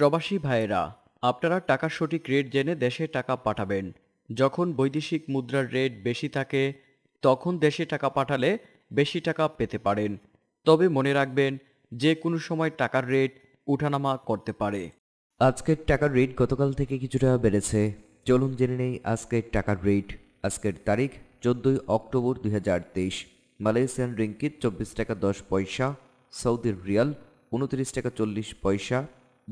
প্রবাসী ভাইয়েরা আপনারা টাকার সঠিক রেট জেনে দেশে টাকা পাঠাবেন যখন বৈদেশিক মুদ্রার রেট বেশি থাকে তখন দেশে টাকা পাঠালে বেশি টাকা পেতে পারেন তবে মনে রাখবেন যে কোনো সময় টাকার রেট উঠানামা করতে পারে আজকের টাকার রেট গতকাল থেকে কিছুটা বেড়েছে চলুন জেনে নেই আজকের টাকার রেট আজকের তারিখ চোদ্দই অক্টোবর দুই মালয়েশিয়ান রিঙ্কিত চব্বিশ টাকা দশ পয়সা সৌদির রিয়াল উনত্রিশ টাকা চল্লিশ পয়সা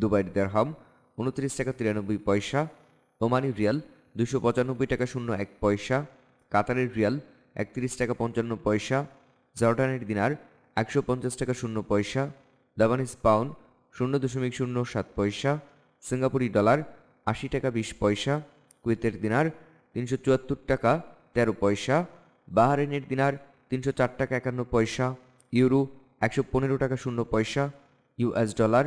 দুবাইয়ের দেড়হাম উনত্রিশ টাকা তিরানব্বই পয়সা ওমানি রিয়াল দুশো পঁচানব্বই টাকা শূন্য এক পয়সা কাতারের রিয়াল একত্রিশ টাকা পঞ্চান্ন পয়সা জর্ডানের দিনার একশো পঞ্চাশ টাকা শূন্য পয়সা লাবানিস পাউন শূন্য দশমিক শূন্য সাত পয়সা সিঙ্গাপুরি ডলার আশি টাকা বিশ পয়সা কুয়েতের দিনার তিনশো চুয়াত্তর টাকা তেরো পয়সা বাহারেনের দিনার তিনশো চার টাকা একান্ন পয়সা ইউরো একশো পনেরো টাকা শূন্য পয়সা ইউএস ডলার